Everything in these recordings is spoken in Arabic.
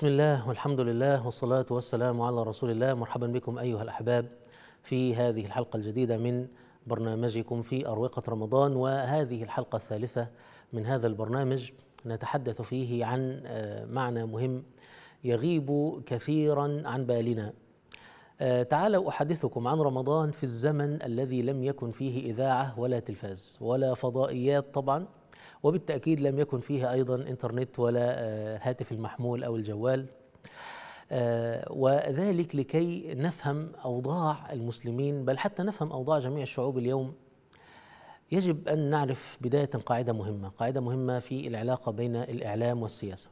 بسم الله والحمد لله والصلاة والسلام على رسول الله مرحبا بكم أيها الأحباب في هذه الحلقة الجديدة من برنامجكم في أروقة رمضان وهذه الحلقة الثالثة من هذا البرنامج نتحدث فيه عن معنى مهم يغيب كثيرا عن بالنا تعالوا أحدثكم عن رمضان في الزمن الذي لم يكن فيه إذاعة ولا تلفاز ولا فضائيات طبعا وبالتأكيد لم يكن فيها أيضا إنترنت ولا آه، هاتف المحمول أو الجوال آه، وذلك لكي نفهم أوضاع المسلمين بل حتى نفهم أوضاع جميع الشعوب اليوم يجب أن نعرف بداية قاعدة مهمة قاعدة مهمة في العلاقة بين الإعلام والسياسة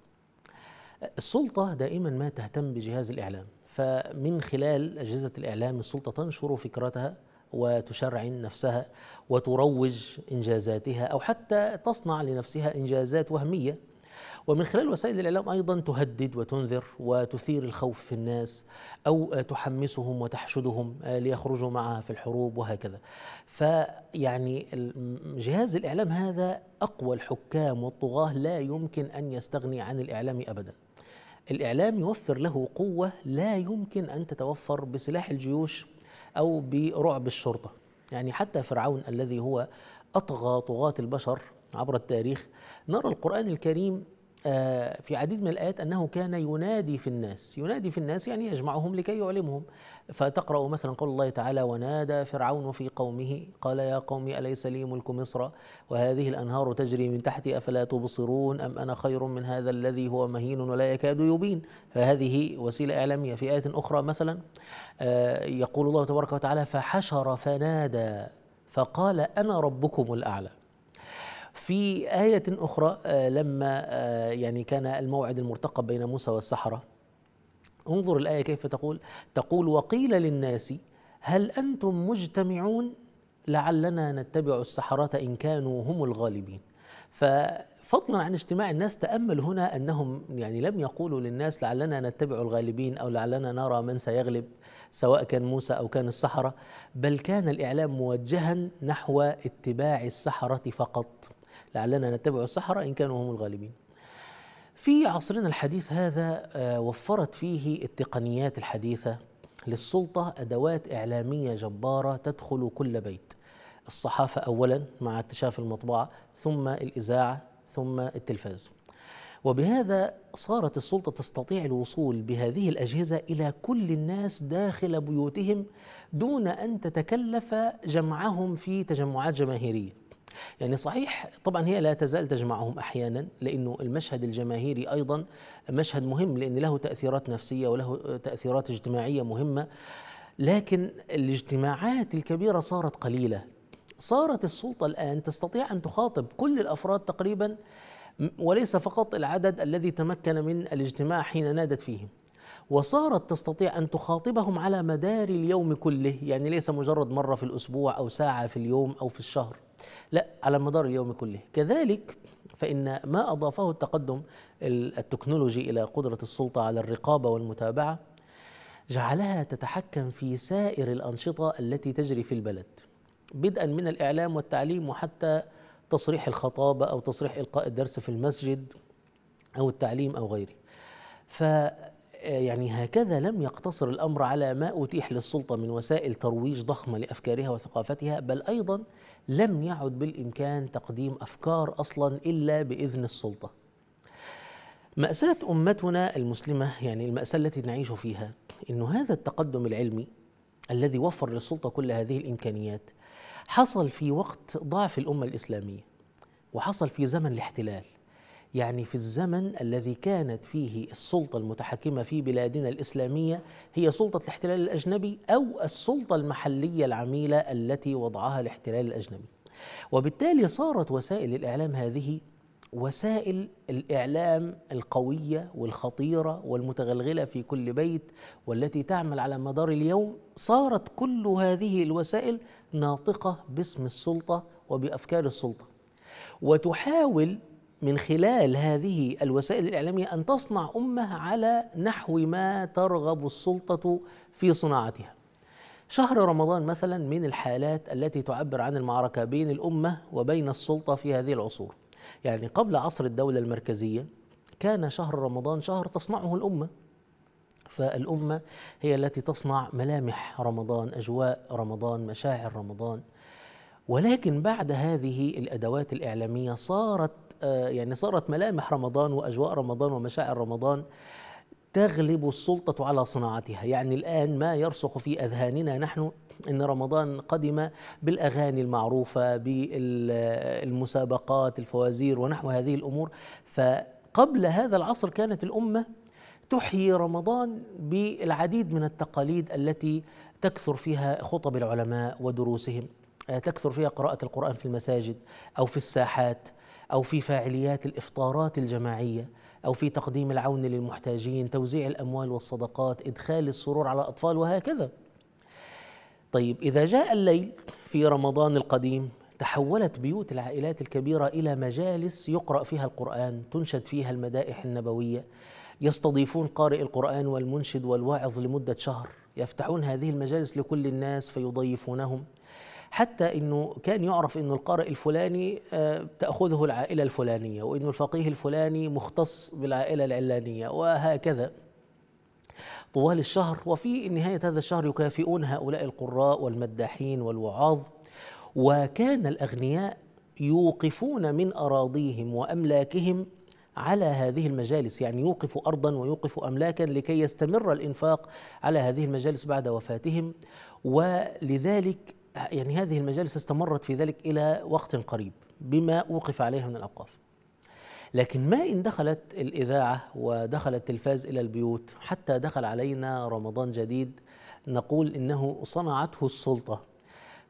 السلطة دائما ما تهتم بجهاز الإعلام فمن خلال أجهزة الإعلام السلطة تنشر فكرتها وتشرعن نفسها وتروج إنجازاتها أو حتى تصنع لنفسها إنجازات وهمية ومن خلال وسائل الإعلام أيضا تهدد وتنذر وتثير الخوف في الناس أو تحمسهم وتحشدهم ليخرجوا معها في الحروب وهكذا فيعني جهاز الإعلام هذا أقوى الحكام والطغاة لا يمكن أن يستغني عن الإعلام أبدا الإعلام يوفر له قوة لا يمكن أن تتوفر بسلاح الجيوش أو برعب الشرطة يعني حتى فرعون الذي هو أطغى طغاة البشر عبر التاريخ نرى القرآن الكريم آه، في عديد من الآيات أنه كان ينادي في الناس ينادي في الناس يعني يجمعهم لكي يعلمهم فتقرأ مثلا قول الله تعالى ونادى فرعون في قومه قال يا قوم أليس لي ملك مصر وهذه الأنهار تجري من تحتي أفلا تبصرون أم أنا خير من هذا الذي هو مهين ولا يكاد يبين فهذه وسيلة إعلامية في آية أخرى مثلا آه، يقول الله تبارك وتعالى فحشر فنادى فقال أنا ربكم الأعلى في آية أخرى آه، لما آه، يعني كان الموعد المرتقب بين موسى والسحرة انظر الآية كيف تقول تقول وقيل للناس هل أنتم مجتمعون لعلنا نتبع السحرة إن كانوا هم الغالبين ففضلا عن اجتماع الناس تأمل هنا أنهم يعني لم يقولوا للناس لعلنا نتبع الغالبين أو لعلنا نرى من سيغلب سواء كان موسى أو كان السحرة بل كان الإعلام موجها نحو اتباع السحرة فقط لعلنا نتبع السحرة إن كانوا هم الغالبين في عصرنا الحديث هذا آه، وفرت فيه التقنيات الحديثة للسلطة أدوات إعلامية جبارة تدخل كل بيت الصحافة أولا مع اكتشاف المطبعة ثم الإذاعة ثم التلفاز وبهذا صارت السلطة تستطيع الوصول بهذه الأجهزة إلى كل الناس داخل بيوتهم دون أن تتكلف جمعهم في تجمعات جماهيرية يعني صحيح طبعا هي لا تزال تجمعهم أحيانا لأنه المشهد الجماهيري أيضا مشهد مهم لأن له تأثيرات نفسية وله تأثيرات اجتماعية مهمة لكن الاجتماعات الكبيرة صارت قليلة صارت السلطة الآن تستطيع أن تخاطب كل الأفراد تقريبا وليس فقط العدد الذي تمكن من الاجتماع حين نادت فيهم وصارت تستطيع أن تخاطبهم على مدار اليوم كله يعني ليس مجرد مرة في الأسبوع أو ساعة في اليوم أو في الشهر لا على مدار اليوم كله كذلك فإن ما أضافه التقدم التكنولوجي إلى قدرة السلطة على الرقابة والمتابعة جعلها تتحكم في سائر الأنشطة التي تجري في البلد بدءا من الإعلام والتعليم وحتى تصريح الخطابة أو تصريح إلقاء الدرس في المسجد أو التعليم أو غيره ف آه، يعني هكذا لم يقتصر الأمر على ما أتيح للسلطة من وسائل ترويج ضخمة لأفكارها وثقافتها بل أيضا لم يعد بالإمكان تقديم أفكار أصلا إلا بإذن السلطة مأساة أمتنا المسلمة يعني المأساة التي نعيش فيها أن هذا التقدم العلمي الذي وفر للسلطة كل هذه الإمكانيات حصل في وقت ضعف الأمة الإسلامية وحصل في زمن الاحتلال يعني في الزمن الذي كانت فيه السلطة المتحكمة في بلادنا الإسلامية هي سلطة الاحتلال الأجنبي أو السلطة المحلية العميلة التي وضعها الاحتلال الأجنبي وبالتالي صارت وسائل الإعلام هذه وسائل الإعلام القوية والخطيرة والمتغلغلة في كل بيت والتي تعمل على مدار اليوم صارت كل هذه الوسائل ناطقة باسم السلطة وبأفكار السلطة وتحاول من خلال هذه الوسائل الإعلامية أن تصنع أمة على نحو ما ترغب السلطة في صناعتها شهر رمضان مثلا من الحالات التي تعبر عن المعركة بين الأمة وبين السلطة في هذه العصور يعني قبل عصر الدولة المركزية كان شهر رمضان شهر تصنعه الأمة فالأمة هي التي تصنع ملامح رمضان أجواء رمضان مشاعر رمضان ولكن بعد هذه الأدوات الإعلامية صارت آه، يعني صارت ملامح رمضان واجواء رمضان ومشاعر رمضان تغلب السلطة على صناعتها يعني الآن ما يرسخ في أذهاننا نحن أن رمضان قدم بالأغاني المعروفة بالمسابقات الفوازير ونحو هذه الأمور فقبل هذا العصر كانت الأمة تحيي رمضان بالعديد من التقاليد التي تكثر فيها خطب العلماء ودروسهم آه، تكثر فيها قراءة القرآن في المساجد أو في الساحات أو في فاعليات الإفطارات الجماعية أو في تقديم العون للمحتاجين توزيع الأموال والصدقات إدخال السرور على الأطفال وهكذا طيب إذا جاء الليل في رمضان القديم تحولت بيوت العائلات الكبيرة إلى مجالس يقرأ فيها القرآن تنشد فيها المدائح النبوية يستضيفون قارئ القرآن والمنشد والواعظ لمدة شهر يفتحون هذه المجالس لكل الناس فيضيفونهم حتى انه كان يعرف انه القارئ الفلاني آه، تاخذه العائله الفلانيه وانه الفقيه الفلاني مختص بالعائله العلانيه وهكذا طوال الشهر وفي نهايه هذا الشهر يكافئون هؤلاء القراء والمداحين والوعاظ وكان الاغنياء يوقفون من اراضيهم واملاكهم على هذه المجالس يعني يوقف ارضا ويوقف املاكا لكي يستمر الانفاق على هذه المجالس بعد وفاتهم ولذلك يعني هذه المجالس استمرت في ذلك إلى وقت قريب بما أوقف عليها من الأوقاف لكن ما إن دخلت الإذاعة ودخل التلفاز إلى البيوت حتى دخل علينا رمضان جديد نقول إنه صنعته السلطة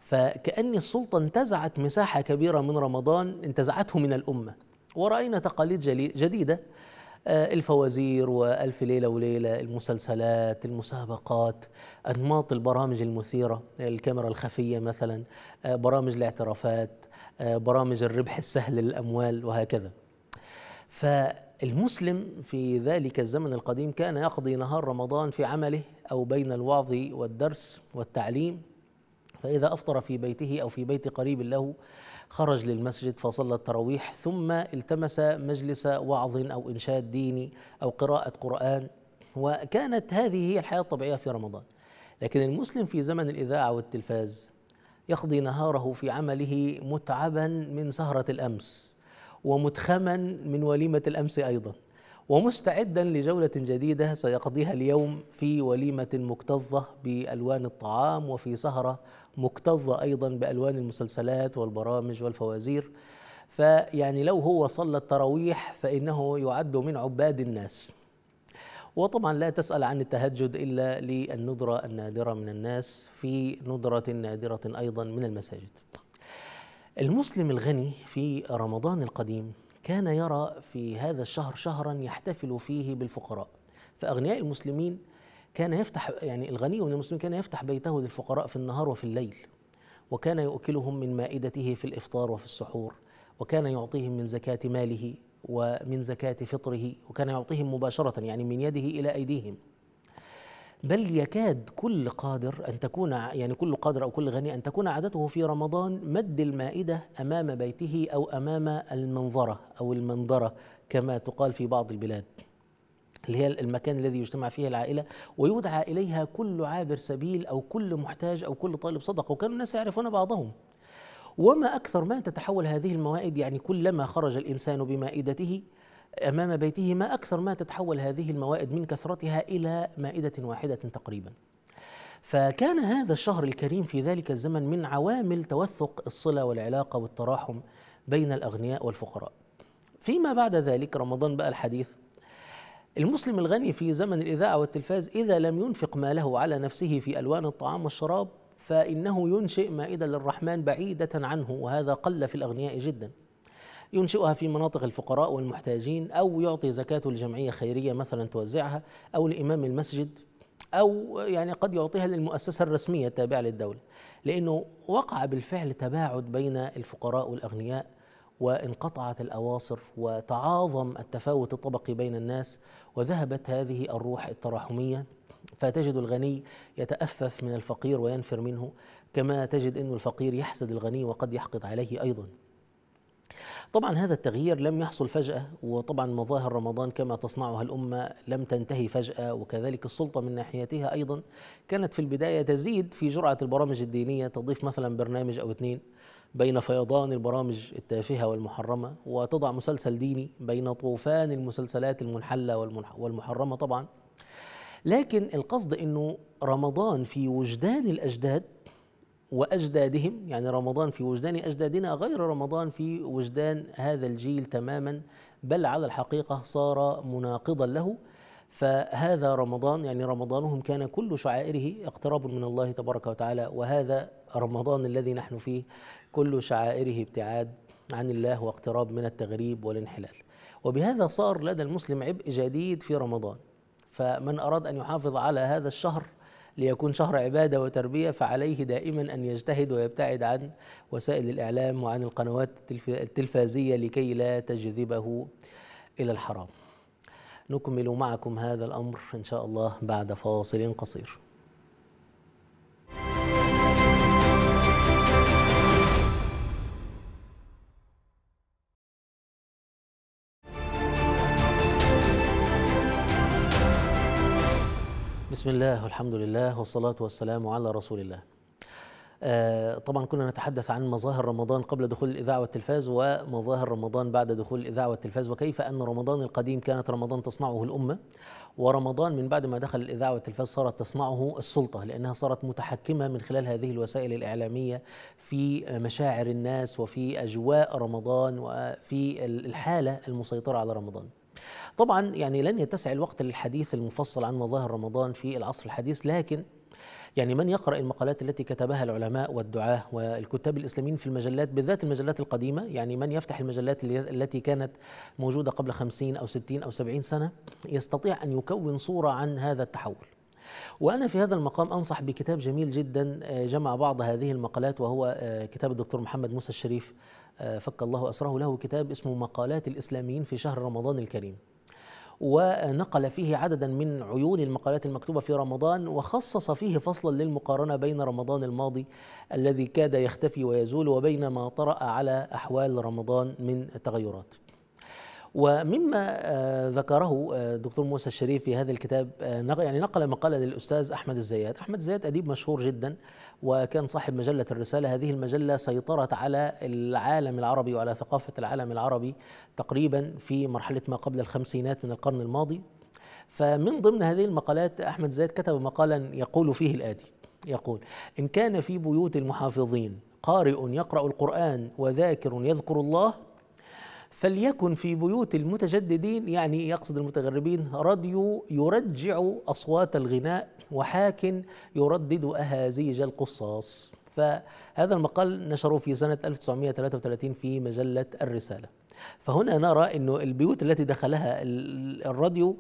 فكأن السلطة انتزعت مساحة كبيرة من رمضان انتزعته من الأمة ورأينا تقاليد جديدة آه، الفوازير وألف ليلة وليلة المسلسلات المسابقات أنماط البرامج المثيرة الكاميرا الخفية مثلا آه، برامج الاعترافات آه، برامج الربح السهل للأموال وهكذا فالمسلم في ذلك الزمن القديم كان يقضي نهار رمضان في عمله أو بين الوعظ والدرس والتعليم فإذا أفطر في بيته أو في بيت قريب له خرج للمسجد فصلى التراويح ثم التمس مجلس وعظ أو إنشاد ديني أو قراءة قرآن وكانت هذه هي الحياة الطبيعية في رمضان لكن المسلم في زمن الإذاعة والتلفاز يقضي نهاره في عمله متعبا من سهرة الأمس ومتخما من وليمة الأمس أيضا ومستعدا لجولة جديدة سيقضيها اليوم في وليمة مكتظة بألوان الطعام وفي سهرة مكتظة أيضا بألوان المسلسلات والبرامج والفوازير فيعني لو هو صلى التراويح فإنه يعد من عباد الناس وطبعا لا تسأل عن التهجد إلا للندرة النادرة من الناس في ندرة نادرة أيضا من المساجد المسلم الغني في رمضان القديم كان يرى في هذا الشهر شهرا يحتفل فيه بالفقراء فأغنياء المسلمين كان يفتح يعني الغني من المسلمين كان يفتح بيته للفقراء في النهار وفي الليل وكان يؤكلهم من مائدته في الافطار وفي السحور وكان يعطيهم من زكاه ماله ومن زكاه فطره وكان يعطيهم مباشره يعني من يده الى ايديهم بل يكاد كل قادر ان تكون يعني كل قادر او كل غني ان تكون عادته في رمضان مد المائده امام بيته او امام المنظره او المنظره كما تقال في بعض البلاد اللي هي المكان الذي يجتمع فيه العائلة ويدعى إليها كل عابر سبيل أو كل محتاج أو كل طالب صدقة وكانوا الناس يعرفون بعضهم وما أكثر ما تتحول هذه الموائد يعني كلما خرج الإنسان بمائدته أمام بيته ما أكثر ما تتحول هذه الموائد من كثرتها إلى مائدة واحدة تقريبا فكان هذا الشهر الكريم في ذلك الزمن من عوامل توثق الصلة والعلاقة والتراحم بين الأغنياء والفقراء فيما بعد ذلك رمضان بقى الحديث المسلم الغني في زمن الإذاعة والتلفاز إذا لم ينفق ماله على نفسه في ألوان الطعام والشراب فإنه ينشئ مائدة للرحمن بعيدة عنه وهذا قل في الأغنياء جدا ينشئها في مناطق الفقراء والمحتاجين أو يعطي زكاة الجمعية خيرية مثلا توزعها أو لإمام المسجد أو يعني قد يعطيها للمؤسسة الرسمية التابعة للدولة لأنه وقع بالفعل تباعد بين الفقراء والأغنياء وانقطعت الأواصر وتعاظم التفاوت الطبقي بين الناس وذهبت هذه الروح التراحمية فتجد الغني يتأفف من الفقير وينفر منه كما تجد أن الفقير يحسد الغني وقد يحقد عليه أيضا طبعا هذا التغيير لم يحصل فجأة وطبعا مظاهر رمضان كما تصنعها الأمة لم تنتهي فجأة وكذلك السلطة من ناحيتها أيضا كانت في البداية تزيد في جرعة البرامج الدينية تضيف مثلا برنامج أو اثنين بين فيضان البرامج التافهة والمحرمة وتضع مسلسل ديني بين طوفان المسلسلات المنحلة والمحرمة طبعا لكن القصد أنه رمضان في وجدان الأجداد واجدادهم يعني رمضان في وجدان اجدادنا غير رمضان في وجدان هذا الجيل تماما بل على الحقيقه صار مناقضا له فهذا رمضان يعني رمضانهم كان كل شعائره اقتراب من الله تبارك وتعالى وهذا رمضان الذي نحن فيه كل شعائره ابتعاد عن الله واقتراب من التغريب والانحلال وبهذا صار لدى المسلم عبء جديد في رمضان فمن أراد أن يحافظ على هذا الشهر ليكون شهر عبادة وتربية فعليه دائما أن يجتهد ويبتعد عن وسائل الإعلام وعن القنوات التلفازية لكي لا تجذبه إلى الحرام نكمل معكم هذا الأمر إن شاء الله بعد فاصل قصير بسم الله والحمد لله والصلاة والسلام على رسول الله طبعا كنا نتحدث عن مظاهر رمضان قبل دخول الإذاعة والتلفاز ومظاهر رمضان بعد دخول الإذاعة والتلفاز وكيف أن رمضان القديم كانت رمضان تصنعه الأمة ورمضان من بعد ما دخل الإذاعة والتلفاز صارت تصنعه السلطة لأنها صارت متحكمة من خلال هذه الوسائل الإعلامية في مشاعر الناس وفي أجواء رمضان وفي الحالة المسيطرة على رمضان طبعا يعني لن يتسع الوقت للحديث المفصل عن مظاهر رمضان في العصر الحديث لكن يعني من يقرأ المقالات التي كتبها العلماء والدعاة والكتاب الإسلاميين في المجلات بالذات المجلات القديمة يعني من يفتح المجلات التي كانت موجودة قبل خمسين أو ستين أو سبعين سنة يستطيع أن يكون صورة عن هذا التحول وأنا في هذا المقام أنصح بكتاب جميل جدا آه، جمع بعض هذه المقالات وهو آه، كتاب الدكتور محمد موسى الشريف فك الله أسره له كتاب اسمه مقالات الإسلاميين في شهر رمضان الكريم ونقل فيه عددا من عيون المقالات المكتوبة في رمضان وخصص فيه فصلا للمقارنة بين رمضان الماضي الذي كاد يختفي ويزول وبين ما طرأ على أحوال رمضان من تغيرات ومما آه، ذكره آه، دكتور موسى الشريف في هذا الكتاب آه، يعني نقل مقالة للأستاذ أحمد الزيات أحمد الزيات أديب مشهور جدا وكان صاحب مجلة الرسالة هذه المجلة سيطرت على العالم العربي وعلى ثقافة العالم العربي تقريبا في مرحلة ما قبل الخمسينات من القرن الماضي فمن ضمن هذه المقالات أحمد زيد كتب مقالا يقول فيه الآتي يقول إن كان في بيوت المحافظين قارئ يقرأ القرآن وذاكر يذكر الله فليكن في بيوت المتجددين يعني يقصد المتغربين راديو يرجع أصوات الغناء وحاك يردد أهازيج القصاص فهذا المقال نشره في سنة 1933 في مجلة الرسالة فهنا نرى أن البيوت التي دخلها الراديو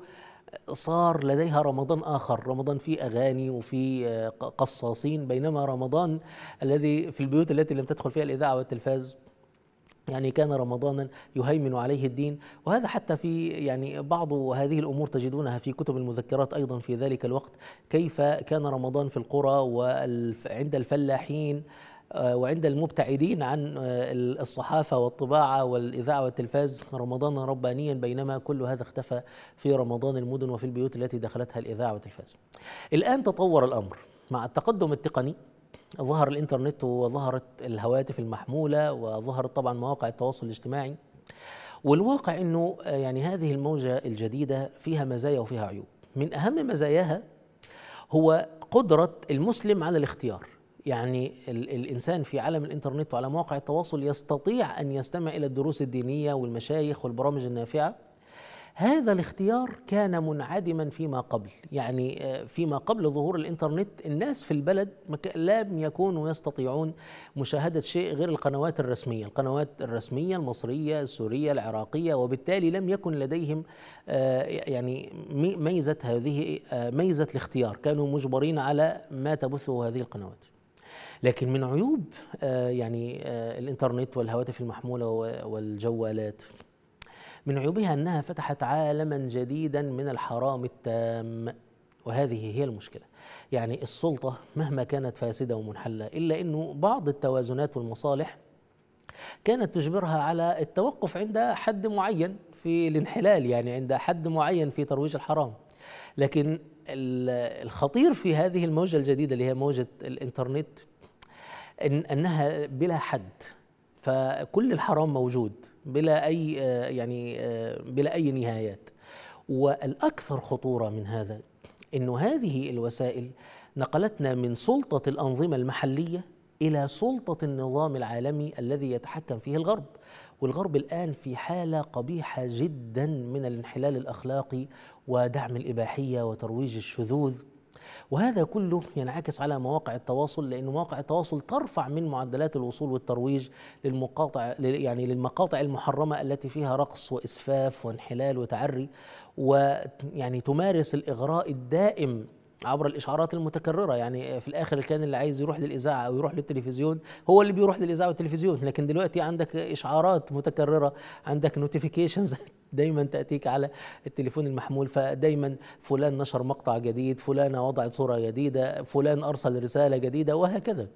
صار لديها رمضان آخر رمضان فيه أغاني وفي آه، قصاصين بينما رمضان الذي في البيوت التي لم تدخل فيها الإذاعة والتلفاز يعني كان رمضانا يهيمن عليه الدين وهذا حتى في يعني بعض هذه الامور تجدونها في كتب المذكرات ايضا في ذلك الوقت كيف كان رمضان في القرى وعند الفلاحين آه، وعند المبتعدين عن آه، الصحافه والطباعه والاذاعه والتلفاز رمضانا ربانيا بينما كل هذا اختفى في رمضان المدن وفي البيوت التي دخلتها الاذاعه والتلفاز. الان تطور الامر مع التقدم التقني ظهر الانترنت وظهرت الهواتف المحموله وظهرت طبعا مواقع التواصل الاجتماعي والواقع انه آه، يعني هذه الموجه الجديده فيها مزايا وفيها عيوب من اهم مزاياها هو قدره المسلم على الاختيار يعني ال الانسان في عالم الانترنت وعلى مواقع التواصل يستطيع ان يستمع الى الدروس الدينيه والمشايخ والبرامج النافعه هذا الاختيار كان منعدما فيما قبل يعني آه، فيما قبل ظهور الانترنت الناس في البلد لم يكونوا يستطيعون مشاهدة شيء غير القنوات الرسمية القنوات الرسمية المصرية السورية العراقية وبالتالي لم يكن لديهم آه، يعني ميزة هذه آه، ميزة الاختيار كانوا مجبرين على ما تبثه هذه القنوات لكن من عيوب يعني الانترنت والهواتف المحمولة والجوالات من عيوبها أنها فتحت عالما جديدا من الحرام التام وهذه هي المشكلة يعني السلطة مهما كانت فاسدة ومنحلة إلا أنه بعض التوازنات والمصالح كانت تجبرها على التوقف عند حد معين في الانحلال يعني عند حد معين في ترويج الحرام لكن الخطير في هذه الموجة الجديدة اللي هي موجة الإنترنت إن أنها بلا حد فكل الحرام موجود بلا اي آه، يعني آه، بلا اي نهايات والاكثر خطوره من هذا انه هذه الوسائل نقلتنا من سلطه الانظمه المحليه الى سلطه النظام العالمي الذي يتحكم فيه الغرب والغرب الان في حاله قبيحه جدا من الانحلال الاخلاقي ودعم الاباحيه وترويج الشذوذ وهذا كله ينعكس على مواقع التواصل لأن مواقع التواصل ترفع من معدلات الوصول والترويج للمقاطع يعني للمقاطع المحرمة التي فيها رقص وإسفاف وانحلال وتعري ويعني تمارس الإغراء الدائم عبر الاشعارات المتكرره يعني في الاخر كان اللي عايز يروح للاذاعه او يروح للتلفزيون هو اللي بيروح للاذاعه والتلفزيون لكن دلوقتي عندك اشعارات متكرره عندك نوتيفيكيشنز دايما تاتيك على التليفون المحمول فدايما فلان نشر مقطع جديد فلانه وضعت صوره جديده فلان ارسل رساله جديده وهكذا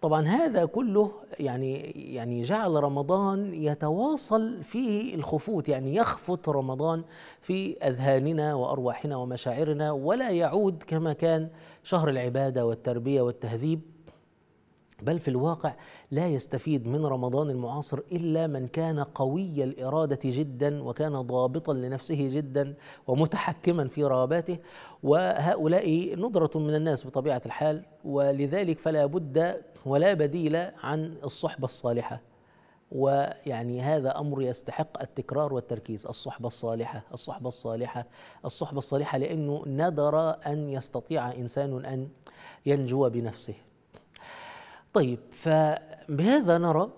طبعا هذا كله يعني يعني جعل رمضان يتواصل فيه الخفوت يعني يخفت رمضان في اذهاننا وارواحنا ومشاعرنا ولا يعود كما كان شهر العباده والتربيه والتهذيب بل في الواقع لا يستفيد من رمضان المعاصر الا من كان قوي الاراده جدا وكان ضابطا لنفسه جدا ومتحكما في رغباته وهؤلاء ندره من الناس بطبيعه الحال ولذلك فلا بد ولا بديل عن الصحبة الصالحة ويعني هذا امر يستحق التكرار والتركيز الصحبه الصالحه الصحبه الصالحه الصحبه الصالحه لانه ندر ان يستطيع انسان ان ينجو بنفسه طيب فبهذا نرى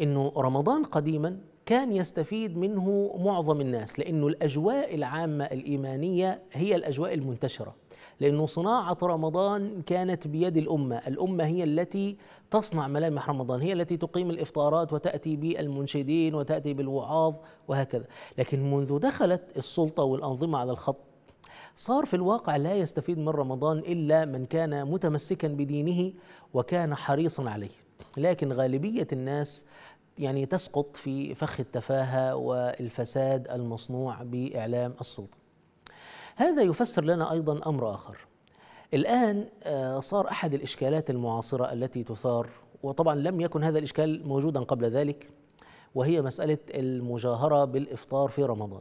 انه رمضان قديما كان يستفيد منه معظم الناس لانه الاجواء العامه الايمانيه هي الاجواء المنتشره لأنه صناعة رمضان كانت بيد الأمة الأمة هي التي تصنع ملامح رمضان هي التي تقيم الإفطارات وتأتي بالمنشدين وتأتي بالوعاظ وهكذا لكن منذ دخلت السلطة والأنظمة على الخط صار في الواقع لا يستفيد من رمضان إلا من كان متمسكا بدينه وكان حريصا عليه لكن غالبية الناس يعني تسقط في فخ التفاهه والفساد المصنوع باعلام السلطه هذا يفسر لنا أيضا أمر آخر الآن آه، صار أحد الإشكالات المعاصرة التي تثار وطبعا لم يكن هذا الإشكال موجودا قبل ذلك وهي مسألة المجاهرة بالإفطار في رمضان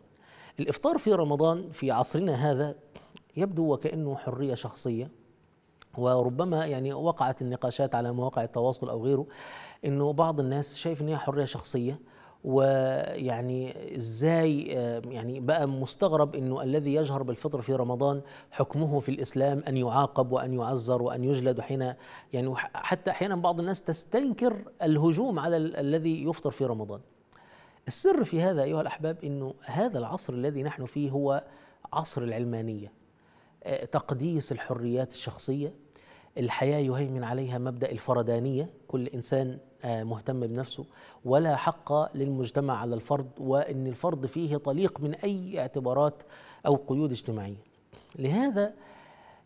الإفطار في رمضان في عصرنا هذا يبدو وكأنه حرية شخصية وربما يعني وقعت النقاشات على مواقع التواصل أو غيره أنه بعض الناس شايف أنها حرية شخصية ويعني ازاي يعني بقى مستغرب انه الذي يجهر بالفطر في رمضان حكمه في الاسلام ان يعاقب وان يعذر وان يجلد حين يعني حتى احيانا بعض الناس تستنكر الهجوم على الذي يفطر في رمضان. السر في هذا ايها الاحباب انه هذا العصر الذي نحن فيه هو عصر العلمانيه. آه، تقديس الحريات الشخصيه الحياة يهيمن عليها مبدأ الفردانية كل إنسان آه، مهتم بنفسه ولا حق للمجتمع على الفرد وأن الفرد فيه طليق من أي اعتبارات أو قيود اجتماعية لهذا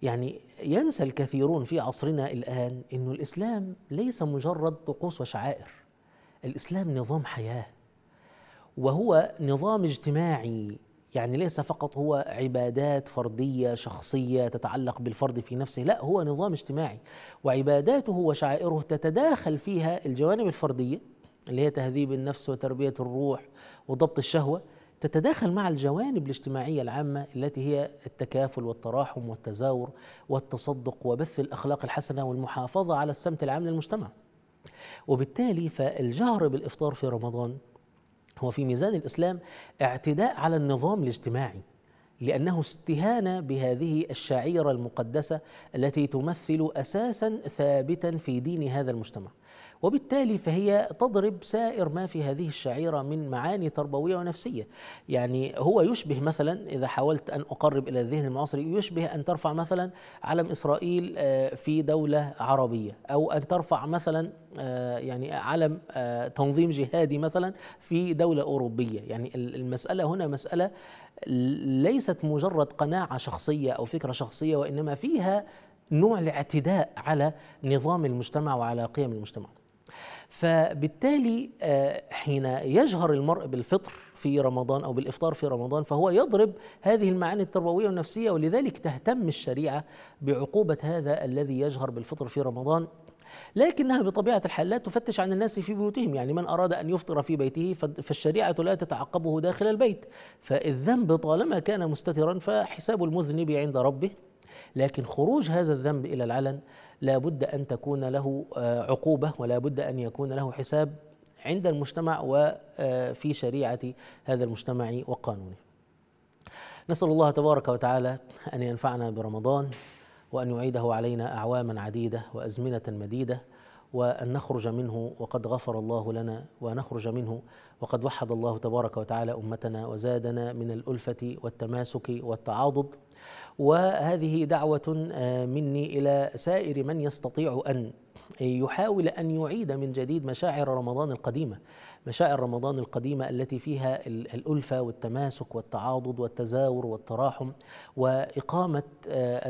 يعني ينسى الكثيرون في عصرنا الآن أن الإسلام ليس مجرد طقوس وشعائر الإسلام نظام حياة وهو نظام اجتماعي يعني ليس فقط هو عبادات فردية شخصية تتعلق بالفرد في نفسه لا هو نظام اجتماعي وعباداته وشعائره تتداخل فيها الجوانب الفردية اللي هي تهذيب النفس وتربية الروح وضبط الشهوة تتداخل مع الجوانب الاجتماعية العامة التي هي التكافل والتراحم والتزاور والتصدق وبث الأخلاق الحسنة والمحافظة على السمت العام للمجتمع وبالتالي فالجهر بالإفطار في رمضان هو في ميزان الإسلام اعتداء على النظام الاجتماعي لأنه استهانة بهذه الشعيرة المقدسة التي تمثل أساسا ثابتا في دين هذا المجتمع وبالتالي فهي تضرب سائر ما في هذه الشعيرة من معاني تربوية ونفسية يعني هو يشبه مثلا إذا حاولت أن أقرب إلى الذهن المعاصر يشبه أن ترفع مثلا علم إسرائيل آه، في دولة عربية أو أن ترفع مثلا آه، يعني علم آه، تنظيم جهادي مثلا في دولة أوروبية يعني المسألة هنا مسألة ليست مجرد قناعة شخصية أو فكرة شخصية وإنما فيها نوع الاعتداء على نظام المجتمع وعلى قيم المجتمع فبالتالي آه، حين يجهر المرء بالفطر في رمضان او بالافطار في رمضان فهو يضرب هذه المعاني التربويه والنفسيه ولذلك تهتم الشريعه بعقوبه هذا الذي يجهر بالفطر في رمضان لكنها بطبيعه الحال لا تفتش عن الناس في بيوتهم يعني من اراد ان يفطر في بيته فالشريعه لا تتعقبه داخل البيت فالذنب طالما كان مستترا فحساب المذنب عند ربه لكن خروج هذا الذنب إلى العلن لا بد أن تكون له آه، عقوبة ولا بد أن يكون له حساب عند المجتمع وفي آه، شريعة هذا المجتمع وقانونه نسأل الله تبارك وتعالى أن ينفعنا برمضان وأن يعيده علينا أعواما عديدة وأزمنة مديدة وأن نخرج منه وقد غفر الله لنا ونخرج منه وقد وحد الله تبارك وتعالى أمتنا وزادنا من الألفة والتماسك والتعاضد وهذه دعوة آه، مني إلى سائر من يستطيع أن يحاول أن يعيد من جديد مشاعر رمضان القديمة مشاعر رمضان القديمة التي فيها الألفة والتماسك والتعاضد والتزاور والتراحم وإقامة آه،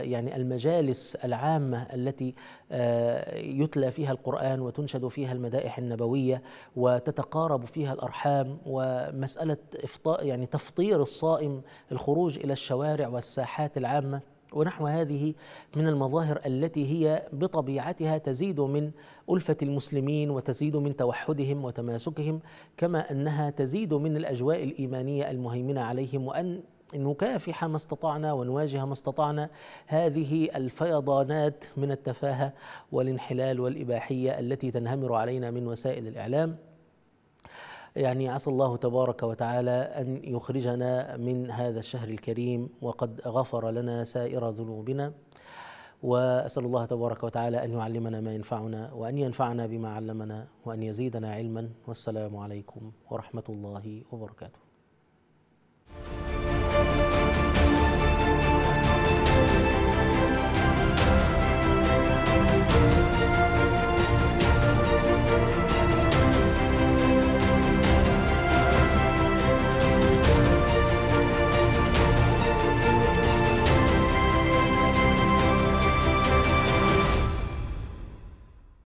يعني المجالس العامة التي آه، يتلى فيها القرآن وتنشد فيها المدائح النبوية وتتقارب فيها الأرحام ومسألة إفطاء يعني تفطير الصائم الخروج إلى الشوارع والساحات العامة ونحو هذه من المظاهر التي هي بطبيعتها تزيد من ألفة المسلمين وتزيد من توحدهم وتماسكهم كما أنها تزيد من الأجواء الإيمانية المهيمنة عليهم وأن نكافح ما استطعنا ونواجه ما استطعنا هذه الفيضانات من التفاهة والانحلال والإباحية التي تنهمر علينا من وسائل الإعلام يعني عسى الله تبارك وتعالى أن يخرجنا من هذا الشهر الكريم وقد غفر لنا سائر ذنوبنا وأسأل الله تبارك وتعالى أن يعلمنا ما ينفعنا وأن ينفعنا بما علمنا وأن يزيدنا علما والسلام عليكم ورحمة الله وبركاته